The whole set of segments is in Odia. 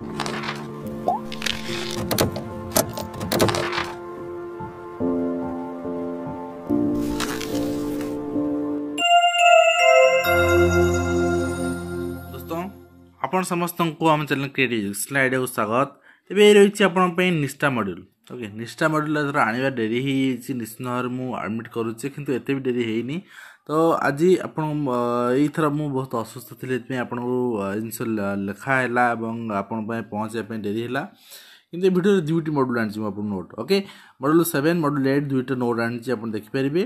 ଆପଣ ସମସ୍ତଙ୍କୁ ଆମ ଚ୍ୟାନେଲ୍ କ୍ରିଏଟିଭ୍ ସ୍ଲାଇଡ଼୍କୁ ସ୍ୱାଗତ ଏବେ ରହିଛି ଆପଣଙ୍କ ପାଇଁ ନିଷ୍ଠା ମଡ୍ୟୁଲ୍ ଓକେ ନିଷ୍ଠା ମଡ଼ୁଲା ଧର ଆଣିବା ଡେରି ହେଇଯାଇଛି ନିଶ୍ଚିନ୍ତରେ ମୁଁ ଆଡ଼ମିଟ୍ କରୁଛି କିନ୍ତୁ ଏତେ ବି ଡେରି ହେଇନି ତ ଆଜି ଆପଣ ଏଇଥର ମୁଁ ବହୁତ ଅସୁସ୍ଥ ଥିଲି ଏଥିପାଇଁ ଆପଣଙ୍କୁ ଜିନିଷ ଲେଖା ହେଲା ଏବଂ ଆପଣଙ୍କ ପାଇଁ ପହଞ୍ଚିବା ପାଇଁ ଡେରି ହେଲା କିନ୍ତୁ ଏ ଭିଡ଼ିଓରେ ଦୁଇଟି ମଡ଼ୁଲ ଆଣିଛି ମୁଁ ଆପଣଙ୍କୁ note okay module seven module eight ଦୁଇଟା ନୋଟ୍ ଆଣିଛି ଆପଣ ଦେଖିପାରିବେ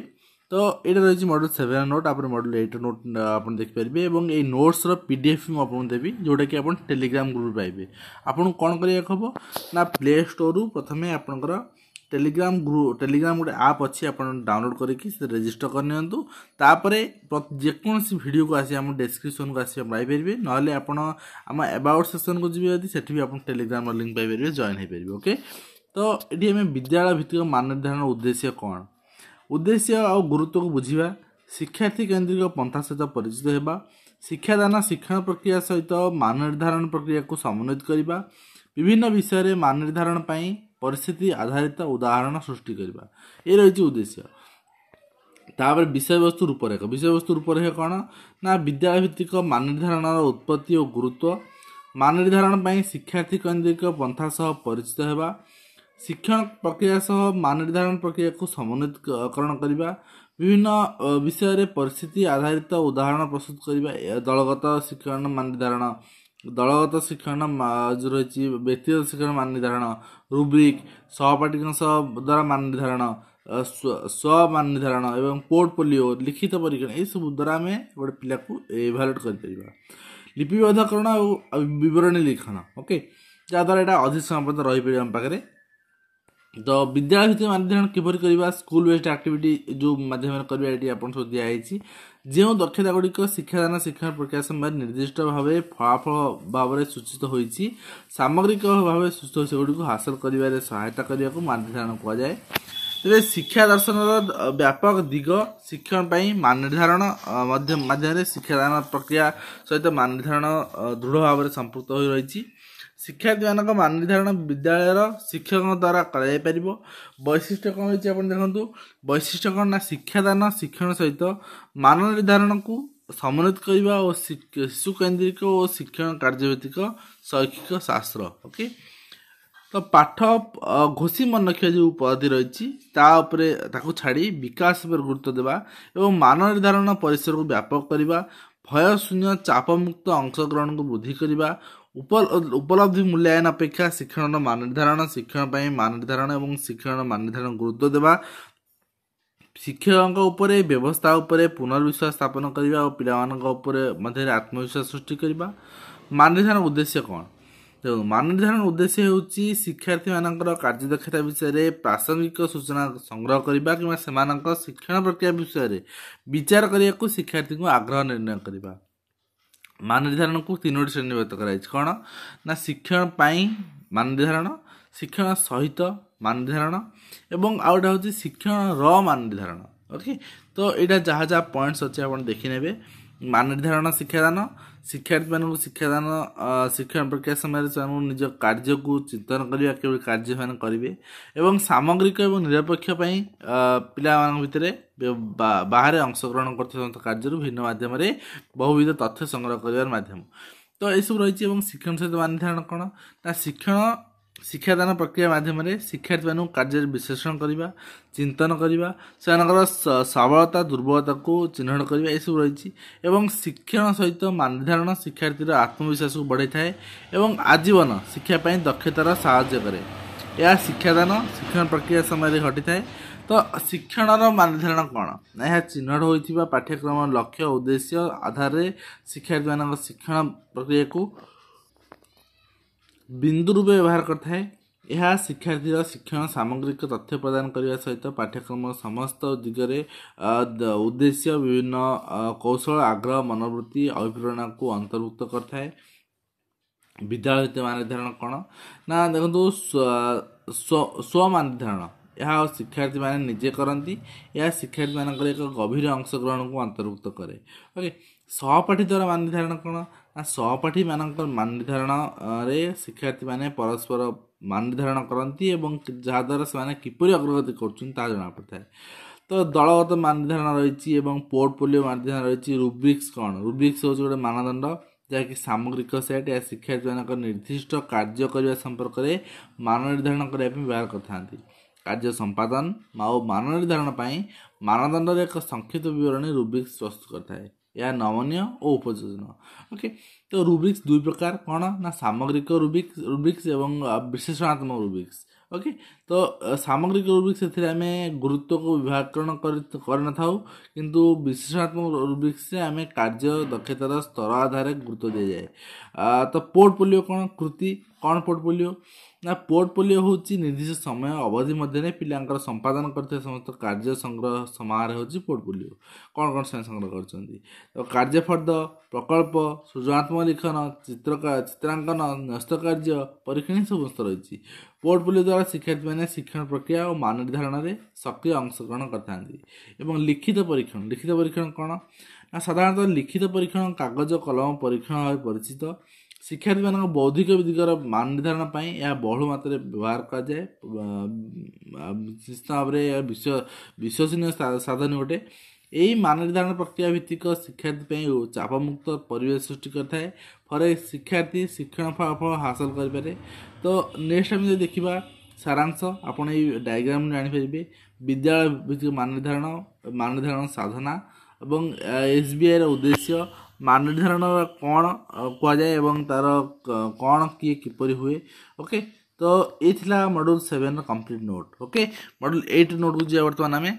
তো এটা রয়েছে মডেল সেভেন নোট আপনার মডেল এইট নোট আপনার দেখিপারে এবং এই নোটসর পিডিএফ মু আপনার দেবি যেটাকি আপনার টেলিগ্রাম গ্রুপ পাইবে আপনার কম করা হব না প্লে স্টোর প্রথমে আপনার টেলিগ্রাম গ্রু টেলিগ্রাম ଗୋଟେ ଆପ୍ ଅଛି ଆପଣ ଡାଉନଲୋଡ଼୍ କରିକି ସେ ରେଜିଷ୍ଟର କରିନିଅନ୍ତୁ ତାପରେ ଯେକୌଣସି ଭିଡ଼ିଓକୁ ଆସି ଆମ ଡେସ୍କ୍ରିପସନ୍କୁ ଆସି ପାଇପାରିବେ ନହେଲେ ଆପଣ ଆମ ଆବାଉଟ୍ ସେକ୍ସନ୍କୁ ଯିବେ ଯଦି ସେଠି ବି ଆପଣ ଟେଲିଗ୍ରାମର ଲିଙ୍କ୍ ପାଇପାରିବେ ଜଏନ୍ ହେଇପାରିବେ ଓକେ ତ ଏଠି ଆମେ ବିଦ୍ୟାଳୟ ଭିତ୍ତିକ ମାନ ନିର୍ଦ୍ଧାରଣ ଉଦ୍ଦେଶ୍ୟ କ'ଣ ଉଦ୍ଦେଶ୍ୟ ଆଉ ଗୁରୁତ୍ୱକୁ ବୁଝିବା ଶିକ୍ଷାର୍ଥୀ କେନ୍ଦ୍ରିକ ପନ୍ଥା ସହିତ ପରିଚିତ ହେବା ଶିକ୍ଷାଦାନ ଶିକ୍ଷଣ ପ୍ରକ୍ରିୟା ସହିତ ମାନ ନିର୍ଦ୍ଧାରଣ ପ୍ରକ୍ରିୟାକୁ ସମନ୍ୱିତ କରିବା ବିଭିନ୍ନ ବିଷୟରେ ମାନ ନିର୍ଦ୍ଧାରଣ ପାଇଁ ପରିସ୍ଥିତି ଆଧାରିତ ଉଦାହରଣ ସୃଷ୍ଟି କରିବା ଏ ରହିଛି ଉଦ୍ଦେଶ୍ୟ ତାପରେ ବିଷୟବସ୍ତୁ ରୂପରେଖ ବିଷୟବସ୍ତୁ ରୂପରେଖ କ'ଣ ନା ବିଦ୍ୟାଳୟ ଭିତ୍ତିକ ମାନ ନିର୍ଦ୍ଧାରଣର ଉତ୍ପତ୍ତି ଓ ଗୁରୁତ୍ୱ ମାନ ନିର୍ଦ୍ଧାରଣ ପାଇଁ ଶିକ୍ଷାର୍ଥୀ କେନ୍ଦ୍ରିକ ପନ୍ଥା ସହ ପରିଚିତ ହେବା ଶିକ୍ଷଣ ପ୍ରକ୍ରିୟା ସହ ମାନ ନିର୍ଦ୍ଧାରଣ ପ୍ରକ୍ରିୟାକୁ ସମନ୍ୱିତକରଣ କରିବା ବିଭିନ୍ନ ବିଷୟରେ ପରିସ୍ଥିତି ଆଧାରିତ ଉଦାହରଣ ପ୍ରସ୍ତୁତ କରିବା ଦଳଗତ ଶିକ୍ଷଣ ମାନ ନିର୍ଦ୍ଧାରଣ ଦଳଗତ ଶିକ୍ଷଣ ଯେଉଁ ରହିଛି ବ୍ୟକ୍ତିଗତ ଶିକ୍ଷଣ ମାନ ନିର୍ଦ୍ଧାରଣ ରୁବ୍ରିକ୍ ସହପାଠୀଙ୍କ ସହ ଦ୍ୱାରା ମାନ ନିର୍ଦ୍ଧାରଣ ସ୍ୱ ମାନ ନିର୍ଦ୍ଧାରଣ ଏବଂ ପୋର୍ଟଫୋଲିଓ ଲିଖିତ ପରୀକ୍ଷଣ ଏହିସବୁ ଦ୍ୱାରା ଆମେ ଗୋଟେ ପିଲାକୁ ଏଭାଲୁଏଟ୍ କରିପାରିବା ଲିପିବଦ୍ଧକରଣ ଆଉ ବିବରଣୀ ଲିଖନ ଓକେ ଯାହାଦ୍ୱାରା ଏଇଟା ଅଧିକ ସମୟ ପର୍ଯ୍ୟନ୍ତ ରହିପାରିବ ଆମ ପାଖରେ ତ ବିଦ୍ୟାଳୟ ଭିତରେ ମାନଧ୍ୟାନ କିପରି କରିବା ସ୍କୁଲ ବେସ୍ଡ ଆକ୍ଟିଭିଟି ଯେଉଁ ମାଧ୍ୟମରେ କରିବା ଏଠି ଆପଣ ସବୁ ଦିଆହେଇଛି ଯେଉଁ ଦକ୍ଷତା ଗୁଡ଼ିକ ଶିକ୍ଷାଦାନ ଶିକ୍ଷଣ ପ୍ରକ୍ରିୟା ସମୟରେ ନିର୍ଦ୍ଦିଷ୍ଟ ଭାବେ ଫଳାଫଳ ଭାବରେ ସୂଚିତ ହୋଇଛି ସାମଗ୍ରିକ ଭାବେ ସୁସ୍ଥ ସେଗୁଡ଼ିକୁ ହାସଲ କରିବାରେ ସହାୟତା କରିବାକୁ ମାନଧ୍ୟାନ କୁହାଯାଏ ତେବେ ଶିକ୍ଷା ଦର୍ଶନର ବ୍ୟାପକ ଦିଗ ଶିକ୍ଷଣ ପାଇଁ ମାନ ନିର୍ଦ୍ଧାରଣ ମାଧ୍ୟମରେ ଶିକ୍ଷାଦାନ ପ୍ରକ୍ରିୟା ସହିତ ମାନ ନିର୍ଦ୍ଧାରଣ ଦୃଢ଼ ଭାବରେ ସମ୍ପୃକ୍ତ ହୋଇ ରହିଛି ଶିକ୍ଷାର୍ଥୀମାନଙ୍କ ମାନ ନିର୍ଦ୍ଧାରଣ ବିଦ୍ୟାଳୟର ଶିକ୍ଷକଙ୍କ ଦ୍ୱାରା କରାଯାଇପାରିବ ବୈଶିଷ୍ଟ୍ୟ କ'ଣ ହେଉଛି ଆପଣ ଦେଖନ୍ତୁ ବୈଶିଷ୍ଟ୍ୟ କ'ଣ ନା ଶିକ୍ଷାଦାନ ଶିକ୍ଷଣ ସହିତ ମାନ ନିର୍ଦ୍ଧାରଣକୁ ସମନ୍ୱିତ କରିବା ଓ ଶିଶୁ କୈନ୍ଦ୍ରିକ ଓ ଶିକ୍ଷଣ କାର୍ଯ୍ୟଭିତ୍ତିକ ଶୈକ୍ଷିକ ଶାସ୍ତ୍ର ଓକେ ତ ପାଠ ଘୋଷି ରଖିବା ଯେଉଁ ପଦ୍ଧତି ରହିଛି ତା ଉପରେ ତାକୁ ଛାଡ଼ି ବିକାଶ ଉପରେ ଗୁରୁତ୍ୱ ଦେବା ଏବଂ ମାନ ନିର୍ଦ୍ଧାରଣ ପରିସରକୁ ବ୍ୟାପକ କରିବା ଭୟ ଶୂନ୍ୟ ଚାପମୁକ୍ତ ଅଂଶଗ୍ରହଣକୁ ବୃଦ୍ଧି କରିବା ଉପଲବ୍ଧି ମୂଲ୍ୟାୟନ ଅପେକ୍ଷା ଶିକ୍ଷଣର ମାନ ନିର୍ଦ୍ଧାରଣ ଶିକ୍ଷଣ ପାଇଁ ମାନ ନିର୍ଦ୍ଧାରଣ ଏବଂ ଶିକ୍ଷଣର ମାନ ନିର୍ଦ୍ଧାରଣ ଗୁରୁତ୍ୱ ଦେବା ଶିକ୍ଷକଙ୍କ ଉପରେ ବ୍ୟବସ୍ଥା ଉପରେ ପୁନର୍ବିଶ୍ୱାସ ସ୍ଥାପନ କରିବା ଓ ପିଲାମାନଙ୍କ ଉପରେ ମଧ୍ୟରେ ଆତ୍ମବିଶ୍ୱାସ ସୃଷ୍ଟି କରିବା ମାନ ନିର୍ଦ୍ଧାରଣ ଉଦ୍ଦେଶ୍ୟ କ'ଣ ଦେଖ ମାନ ନିର୍ଦ୍ଧାରଣ ଉଦ୍ଦେଶ୍ୟ ହେଉଛି ଶିକ୍ଷାର୍ଥୀମାନଙ୍କର କାର୍ଯ୍ୟଦକ୍ଷତା ବିଷୟରେ ପ୍ରାସଙ୍ଗିକ ସୂଚନା ସଂଗ୍ରହ କରିବା କିମ୍ବା ସେମାନଙ୍କ ଶିକ୍ଷଣ ପ୍ରକ୍ରିୟା ବିଷୟରେ ବିଚାର କରିବାକୁ ଶିକ୍ଷାର୍ଥୀଙ୍କୁ ଆଗ୍ରହ ନିର୍ଣ୍ଣୟ କରିବା ମାନ ନିର୍ଦ୍ଧାରଣକୁ ତିନୋଟି ଶ୍ରେଣୀଭୂତ କରାଯାଇଛି କ'ଣ ନା ଶିକ୍ଷଣ ପାଇଁ ମାନ ନିର୍ଦ୍ଧାରଣ ଶିକ୍ଷଣ ସହିତ ମାନ ନିର୍ଦ୍ଧାରଣ ଏବଂ ଆଉ ଗୋଟେ ହେଉଛି ଶିକ୍ଷଣର ମାନ ନିର୍ଦ୍ଧାରଣ ଓକେ ତ ଏଇଟା ଯାହା ଯାହା ପଏଣ୍ଟସ୍ ଅଛି ଆପଣ ଦେଖିନେବେ ମାନ ନିର୍ଦ୍ଧାରଣ ଶିକ୍ଷାଦାନ ଶିକ୍ଷାର୍ଥୀମାନଙ୍କୁ ଶିକ୍ଷାଦାନ ଶିକ୍ଷଣ ପ୍ରକ୍ରିୟା ସମୟରେ ସେମାନଙ୍କୁ ନିଜ କାର୍ଯ୍ୟକୁ ଚିନ୍ତନ କରିବା କିଭଳି କାର୍ଯ୍ୟ ସେମାନେ କରିବେ ଏବଂ ସାମଗ୍ରିକ ଏବଂ ନିରପେକ୍ଷ ପାଇଁ ପିଲାମାନଙ୍କ ଭିତରେ ବାହାରେ ଅଂଶଗ୍ରହଣ କରୁଥିବା କାର୍ଯ୍ୟରୁ ଭିନ୍ନ ମାଧ୍ୟମରେ ବହୁବିଧ ତଥ୍ୟ ସଂଗ୍ରହ କରିବାର ମାଧ୍ୟମ ତ ଏସବୁ ରହିଛି ଏବଂ ଶିକ୍ଷଣ ସହିତ ମାନ ନିର୍ଦ୍ଧାରଣ କ'ଣ ନା ଶିକ୍ଷଣ ଶିକ୍ଷାଦାନ ପ୍ରକ୍ରିୟା ମାଧ୍ୟମରେ ଶିକ୍ଷାର୍ଥୀମାନଙ୍କୁ କାର୍ଯ୍ୟରେ ବିଶ୍ଳେଷଣ କରିବା ଚିନ୍ତନ କରିବା ସେମାନଙ୍କର ସବଳତା ଦୁର୍ବଳତାକୁ ଚିହ୍ନଟ କରିବା ଏସବୁ ରହିଛି ଏବଂ ଶିକ୍ଷଣ ସହିତ ମାନଧାରଣ ଶିକ୍ଷାର୍ଥୀର ଆତ୍ମବିଶ୍ୱାସକୁ ବଢ଼ାଇଥାଏ ଏବଂ ଆଜୀବନ ଶିକ୍ଷା ପାଇଁ ଦକ୍ଷତାର ସାହାଯ୍ୟ କରେ ଏହା ଶିକ୍ଷାଦାନ ଶିକ୍ଷଣ ପ୍ରକ୍ରିୟା ସମୟରେ ଘଟିଥାଏ ତ ଶିକ୍ଷଣର ମାନଧାରଣ କ'ଣ ଏହା ଚିହ୍ନଟ ହୋଇଥିବା ପାଠ୍ୟକ୍ରମ ଲକ୍ଷ୍ୟ ଉଦ୍ଦେଶ୍ୟ ଆଧାରରେ ଶିକ୍ଷାର୍ଥୀମାନଙ୍କ ଶିକ୍ଷଣ ପ୍ରକ୍ରିୟାକୁ ବିନ୍ଦୁ ରୂପେ ବ୍ୟବହାର କରିଥାଏ ଏହା ଶିକ୍ଷାର୍ଥୀର ଶିକ୍ଷଣ ସାମଗ୍ରିକ ତଥ୍ୟ ପ୍ରଦାନ କରିବା ସହିତ ପାଠ୍ୟକ୍ରମ ସମସ୍ତ ଦିଗରେ ଉଦ୍ଦେଶ୍ୟ ବିଭିନ୍ନ କୌଶଳ ଆଗ୍ରହ ମନୋବୃତ୍ତି ଅଭିପ୍ରେରଣାକୁ ଅନ୍ତର୍ଭୁକ୍ତ କରିଥାଏ ବିଦ୍ୟାଳୟ ଭିତ୍ତିକ ମାନ ନିର୍ଦ୍ଧାରଣ କ'ଣ ନା ଦେଖନ୍ତୁ ସ୍ୱ ମାନ ନିର୍ଦ୍ଧାରଣ ଏହା ଶିକ୍ଷାର୍ଥୀମାନେ ନିଜେ କରନ୍ତି ଏହା ଶିକ୍ଷାର୍ଥୀମାନଙ୍କର ଏକ ଗଭୀର ଅଂଶଗ୍ରହଣକୁ ଅନ୍ତର୍ଭୁକ୍ତ କରେ ଓକେ ସହପାଠୀ ଦ୍ୱାରା ମାନ ନିର୍ଦ୍ଧାରଣ କ'ଣ ସହପାଠୀ ମାନଙ୍କ ମାନ ନିର୍ଦ୍ଧାରଣରେ ଶିକ୍ଷାର୍ଥୀମାନେ ପରସ୍ପର ମାନ ନିର୍ଦ୍ଧାରଣ କରନ୍ତି ଏବଂ ଯାହାଦ୍ୱାରା ସେମାନେ କିପରି ଅଗ୍ରଗତି କରୁଛନ୍ତି ତାହା ଜଣାପଡ଼ିଥାଏ ତ ଦଳଗତ ମାନ ନିର୍ଦ୍ଧାରଣ ରହିଛି ଏବଂ ପୋର୍ଟଫୋଲିଓ ମାନ ନିର୍ଦ୍ଧାରଣ ରହିଛି ରୁବ୍ରିକ୍ସ କ'ଣ ରୁବ୍ରିକ୍ସ ହେଉଛି ଗୋଟେ ମାନଦଣ୍ଡ ଯାହାକି ସାମଗ୍ରିକ ସେଟ୍ ଏହା ଶିକ୍ଷାର୍ଥୀମାନଙ୍କ ନିର୍ଦ୍ଦିଷ୍ଟ କାର୍ଯ୍ୟ କରିବା ସମ୍ପର୍କରେ ମାନ ନିର୍ଦ୍ଧାରଣ କରିବା ପାଇଁ ବ୍ୟବହାର କରିଥାନ୍ତି କାର୍ଯ୍ୟ ସମ୍ପାଦନ ଆଉ ମାନ ନିର୍ଦ୍ଧାରଣ ପାଇଁ ମାନଦଣ୍ଡରେ ଏକ ସଂକ୍ଷିପ୍ତ ବିବରଣୀ ରୁବ୍ରିକ୍ସ ପ୍ରସ୍ତୁତ କରିଥାଏ ଏହା ନମନୀୟ ଓ ଉପଯୋଜନ ଓକେ ତ ରୁବିକ୍ସ ଦୁଇ ପ୍ରକାର କ'ଣ ନା ସାମଗ୍ରିକ ରୁବିକ୍ସ ରୁବିକ୍ସ ଏବଂ ବିଶେଷଣାତ୍ମକ ରୁବିକ୍ସ ଓକେ ତ ସାମଗ୍ରିକ ରୁବିକ୍ସ ସେଥିରେ ଆମେ ଗୁରୁତ୍ୱକୁ ବିଭାକରଣ କରିନଥାଉ କିନ୍ତୁ ବିଶେଷଣାତ୍ମକ ରୁବିକ୍ସରେ ଆମେ କାର୍ଯ୍ୟ ଦକ୍ଷତାର ସ୍ତର ଆଧାରରେ ଗୁରୁତ୍ୱ ଦିଆଯାଏ ତ ପୋର୍ଟଫୋଲିଓ କ'ଣ କୃତି କ'ଣ ପୋର୍ଟଫୋଲିଓ ନା ପୋର୍ଟଫୋଲିଓ ହେଉଛି ନିର୍ଦ୍ଦିଷ୍ଟ ସମୟ ଅବଧି ମଧ୍ୟରେ ପିଲାଙ୍କର ସମ୍ପାଦନ କରିଥିବା ସମସ୍ତ କାର୍ଯ୍ୟ ସଂଗ୍ରହ ସମାରୋହ ହେଉଛି ପୋର୍ଟଫୋଲିଓ କ'ଣ କ'ଣ ସେମାନେ ସଂଗ୍ରହ କରିଛନ୍ତି ତ କାର୍ଯ୍ୟ ଫର୍ଦ୍ଦ ପ୍ରକଳ୍ପ ସୃଜନାତ୍ମକ ଲିଖନ ଚିତ୍ର ଚିତ୍ରାଙ୍କନ ନ୍ୟସ୍ତ କାର୍ଯ୍ୟ ପରୀକ୍ଷଣ ସମସ୍ତ ରହିଛି ପୋର୍ଟଫୋଲିଓ ଦ୍ୱାରା ଶିକ୍ଷାର୍ଥୀମାନେ ଶିକ୍ଷଣ ପ୍ରକ୍ରିୟା ଓ ମାନ ନିର୍ଦ୍ଧାରଣରେ ସକ୍ରିୟ ଅଂଶଗ୍ରହଣ କରିଥାନ୍ତି ଏବଂ ଲିଖିତ ପରୀକ୍ଷଣ ଲିଖିତ ପରୀକ୍ଷଣ କ'ଣ ନା ସାଧାରଣତଃ ଲିଖିତ ପରୀକ୍ଷଣ କାଗଜ କଲମ ପରୀକ୍ଷଣ ଭାବେ ପରିଚିତ ଶିକ୍ଷାର୍ଥୀମାନଙ୍କ ବୌଦ୍ଧିକ ବିଧିକର ମାନ ନିର୍ଦ୍ଧାରଣ ପାଇଁ ଏହା ବହୁଳ ମାତ୍ରାରେ ବ୍ୟବହାର କରାଯାଏ ନିଶ୍ଚିତ ଭାବରେ ବିଶ୍ୱ ବିଶ୍ୱସନୀୟ ସାଧନ ଗୋଟେ ଏହି ମାନ ନିର୍ଦ୍ଧାରଣ ପ୍ରକ୍ରିୟା ଭିତ୍ତିକ ଶିକ୍ଷାର୍ଥୀ ପାଇଁ ଚାପମୁକ୍ତ ପରିବେଶ ସୃଷ୍ଟି କରିଥାଏ ଫଳରେ ଶିକ୍ଷାର୍ଥୀ ଶିକ୍ଷଣ ଫଳାଫଳ ହାସଲ କରିପାରେ ତ ନେକ୍ସଟ ଆମେ ଯଦି ଦେଖିବା ସାରାଂଶ ଆପଣ ଏଇ ଡାଇଗ୍ରାମ ଜାଣିପାରିବେ ବିଦ୍ୟାଳୟ ଭିତ୍ତିକ ମାନ ନିର୍ଦ୍ଧାରଣ ମାନ ନିର୍ଦ୍ଧାରଣ ସାଧନା ଏବଂ ଏସ୍ ବି ଆଇର ଉଦ୍ଦେଶ୍ୟ ମାନ ନିର୍ଦ୍ଧାରଣ କ'ଣ କୁହାଯାଏ ଏବଂ ତା'ର କ'ଣ କିଏ କିପରି ହୁଏ ଓକେ ତ ଏଇ ଥିଲା ମଡ଼୍ୟୁଲ୍ ସେଭେନ୍ର complete note okay module eight ନୋଟ୍କୁ ଯିବା ବର୍ତ୍ତମାନ ଆମେ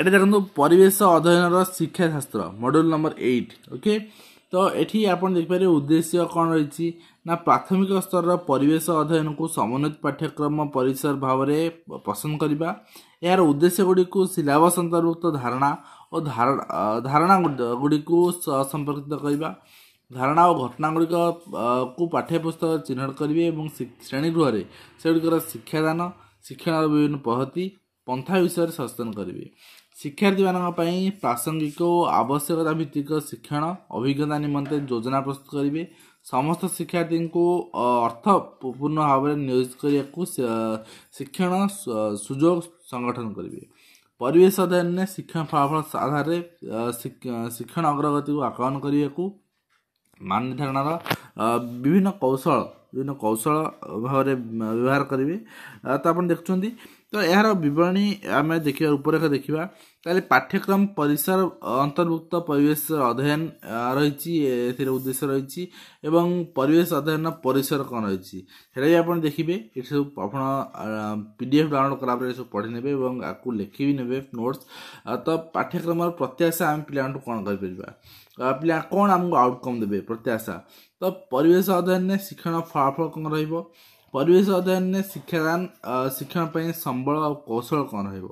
এটা দেখুন পরিবেশ অধ্যয়নর শিক্ষাশাস্ত্র মডুল নম্বর এইট ওকে তো এটি আপনার দেখিপারে উদ্দেশ্য কম রয়েছে না প্রাথমিক স্তরের পরিবেশ অধ্যয়নকু সমন্বিত পাঠ্যক্রম পরিসর ভাবে পসন্দ করা এর উদ্দেশ্যগুড়ি সিলাবস অন্তর্ভুক্ত ধারণা ଓ ଧାରଣା ଧାରଣା ଗୁଡ଼ିକୁ ସମ୍ପର୍କିତ କରିବା ଧାରଣା ଓ ଘଟଣା ଗୁଡ଼ିକକୁ ପାଠ୍ୟପୁସ୍ତକ ଚିହ୍ନଟ କରିବେ ଏବଂ ଶ୍ରେଣୀଗୃହରେ ସେଗୁଡ଼ିକର ଶିକ୍ଷାଦାନ ଶିକ୍ଷଣର ବିଭିନ୍ନ ପଦ୍ଧତି ପନ୍ଥା ବିଷୟରେ ସଚେତନ କରିବେ ଶିକ୍ଷାର୍ଥୀମାନଙ୍କ ପାଇଁ ପ୍ରାସଙ୍ଗିକ ଓ ଆବଶ୍ୟକତା ଭିତ୍ତିକ ଶିକ୍ଷଣ ଅଭିଜ୍ଞତା ନିମନ୍ତେ ଯୋଜନା ପ୍ରସ୍ତୁତ କରିବେ ସମସ୍ତ ଶିକ୍ଷାର୍ଥୀଙ୍କୁ ଅର୍ଥ ପୂର୍ଣ୍ଣ ଭାବରେ ନିୟୋଜିତ କରିବାକୁ ଶିକ୍ଷଣ ସୁଯୋଗ ସଂଗଠନ କରିବେ ପରିବେଶ ଅଧ୍ୟୟନରେ ଶିକ୍ଷଣ ଫଳାଫଳ ଆଧାରରେ ଶିକ୍ଷଣ ଅଗ୍ରଗତିକୁ ଆକଳନ କରିବାକୁ ମାନ ନିର୍ଦ୍ଧାରଣର ବିଭିନ୍ନ କୌଶଳ ବିଭିନ୍ନ କୌଶଳ ଭାବରେ ବ୍ୟବହାର କରିବେ ତ ଆପଣ ଦେଖୁଛନ୍ତି ତ ଏହାର ବିବରଣୀ ଆମେ ଦେଖିବା ରୂପରେଖ ଦେଖିବା ତାହେଲେ ପାଠ୍ୟକ୍ରମ ପରିସର ଅନ୍ତର୍ଭୁକ୍ତ ପରିବେଶ ଅଧ୍ୟୟନ ରହିଛି ଏଥିରେ ଉଦ୍ଦେଶ୍ୟ ରହିଛି ଏବଂ ପରିବେଶ ଅଧ୍ୟୟନ ପରିସର କ'ଣ ରହିଛି ସେଇଟା ବି ଆପଣ ଦେଖିବେ ଏଠି ସବୁ ଆପଣ ପି ଡି ଏଫ୍ ଡାଉନଲୋଡ଼୍ କଲାପରେ ସବୁ ପଢ଼ି ନେବେ ଏବଂ ଆକୁ ଲେଖି ବି ନେବେ ନୋଟ୍ସ ତ ପାଠ୍ୟକ୍ରମର ପ୍ରତ୍ୟାଶା ଆମେ ପିଲାମାନଙ୍କୁ କ'ଣ କରିପାରିବା ପିଲା କ'ଣ ଆମକୁ ଆଉଟକମ୍ ଦେବେ ପ୍ରତ୍ୟାଶା ତ ପରିବେଶ ଅଧ୍ୟୟନରେ ଶିକ୍ଷଣ ଫଳାଫଳ କ'ଣ ରହିବ ପରିବେଶ ଅଧ୍ୟୟନରେ ଶିକ୍ଷାଦାନ ଶିକ୍ଷଣ ପାଇଁ ସମ୍ବଳ ଆଉ କୌଶଳ କ'ଣ ରହିବ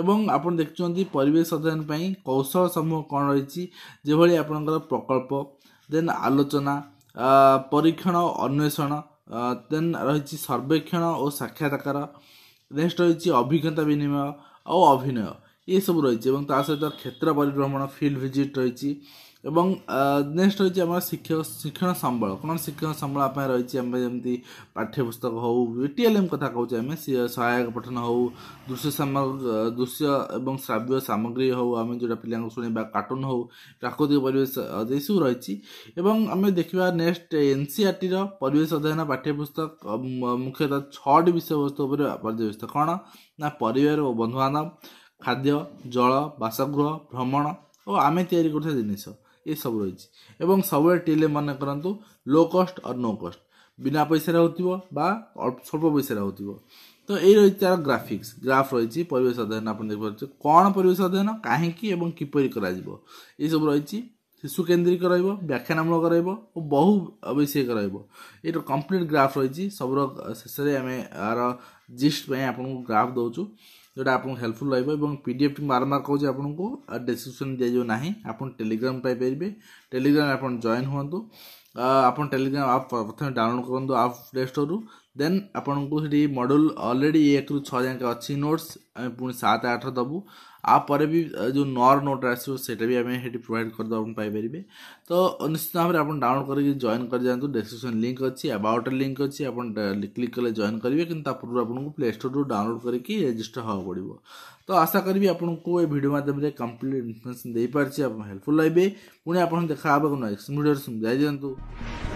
ଏବଂ ଆପଣ ଦେଖୁଛନ୍ତି ପରିବେଶ ଅଧ୍ୟୟନ ପାଇଁ କୌଶଳ ସମୂହ କ'ଣ ରହିଛି ଯେଭଳି ଆପଣଙ୍କର ପ୍ରକଳ୍ପ ଦେନ୍ ଆଲୋଚନା ପରୀକ୍ଷଣ ଅନ୍ୱେଷଣ ଦେନ୍ ରହିଛି ସର୍ବେକ୍ଷଣ ଓ ସାକ୍ଷାତକାର ନେକ୍ସଟ ରହିଛି ଅଭିଜ୍ଞତା ବିନିମୟ ଆଉ ଅଭିନୟ ଏସବୁ ରହିଛି ଏବଂ ତା ସହିତ କ୍ଷେତ୍ର ପରିଭ୍ରମଣ ଫିଲ୍ଡ ଭିଜିଟ୍ ରହିଛି ଏବଂ ନେକ୍ସଟ ରହିଛି ଆମର ଶିକ୍ଷକ ଶିକ୍ଷଣ ସମ୍ବଳ କ'ଣ ଶିକ୍ଷଣ ସମ୍ବଳ ଆମ ପାଇଁ ରହିଛି ଆମେ ଯେମିତି ପାଠ୍ୟପୁସ୍ତକ ହଉ ଟି ଏଲ୍ ଏମ୍ କଥା କହୁଛେ ଆମେ ସହାୟକ ପଠନ ହଉ ଦୃଶ୍ୟ ସାମଗ୍ରୀ ଦୃଶ୍ୟ ଏବଂ ଶ୍ରାବ୍ୟ ସାମଗ୍ରୀ ହଉ ଆମେ ଯେଉଁଟା ପିଲାଙ୍କୁ ଶୁଣିବା କାର୍ଟୁନ୍ ହଉ ପ୍ରାକୃତିକ ପରିବେଶ ଏସବୁ ରହିଛି ଏବଂ ଆମେ ଦେଖିବା ନେକ୍ସଟ ଏନ୍ ସି ଆର୍ ଟିର ପରିବେଶ ଅଧ୍ୟୟନ ପାଠ୍ୟପୁସ୍ତକ ମୁଖ୍ୟତଃ ଛଅଟି ବିଷୟବସ୍ତୁ ଉପରେ ପର୍ଯ୍ୟବେସ୍ତ କ'ଣ ନା ପରିବାର ଓ ବନ୍ଧୁବାନ୍ଧବ ଖାଦ୍ୟ ଜଳ ବାସଗୃହ ଭ୍ରମଣ ଓ ଆମେ ତିଆରି କରୁଥିବା ଜିନିଷ ଏସବୁ ରହିଛି ଏବଂ ସବୁବେଳେ ଟିଏଲ୍ଏ ମନେ କରନ୍ତୁ ଲୋ କଷ୍ଟ ଅର୍ ନୋ କଷ୍ଟ ବିନା ପଇସାରେ ହେଉଥିବ ବା ସ୍ୱଳ୍ପ ପଇସାରେ ହେଉଥିବ ତ ଏଇ ରହିଛି ତାର ଗ୍ରାଫିକ୍ସ ଗ୍ରାଫ୍ ରହିଛି ପରିବେଶ ଅଧ୍ୟୟନ ଆପଣ ଦେଖିପାରୁଥିବେ କ'ଣ ପରିବେଶ ଅଧ୍ୟୟନ କାହିଁକି ଏବଂ କିପରି କରାଯିବ ଏସବୁ ରହିଛି ଶିଶୁ କେନ୍ଦ୍ରିକ ରହିବ ବ୍ୟାଖ୍ୟାନମୂଳକ ରହିବ ଓ ବହୁ ଆବଶ୍ୟକ ରହିବ ଏଇଟା କମ୍ପ୍ଲିଟ୍ ଗ୍ରାଫ୍ ରହିଛି ସବୁର ଶେଷରେ ଆମେ ଆର ଜିଷ୍ଟ ପାଇଁ ଆପଣଙ୍କୁ ଗ୍ରାଫ୍ ଦେଉଛୁ जोटा आपको हेल्पफुल रीडीएफ बारंबार कहे आपको डेस्क्रिपन दिजो ना आपड़ टेलीग्राम पाइपे टेलीग्राम आप जॉन हूँ आप टेलीग्राम आप प्रथम डाउनलोड करूँ आप प्ले स्टोर देन आपको मॉड्यूल ऑलरेडी एक रु छः जाए अच्छी नोट्स पुणी सात आठ दबू आप भी जो नर नोट आसो भी आम ये प्रोभाइड करदे आपारे तो निश्चित भाव में तो आप डाउनलोड करके जॉइन कर जातु डेस्क्रिप्सन लिंक अच्छी अबाउट लिंक अच्छी आप क्लिक कले जॉन करेंगे कि पूर्व आपको प्ले स्टोर रू डाउनलोड करके रेजिस्टर हाँ पड़ो तो आशा करी आपको ये भिडियो मध्यम कम्प्लीट इनफर्मेसन देपारे आप हेल्पफुल रहे पुणी आप देखा नुआ नेक्स्ट भिडियो जाई दिखाँ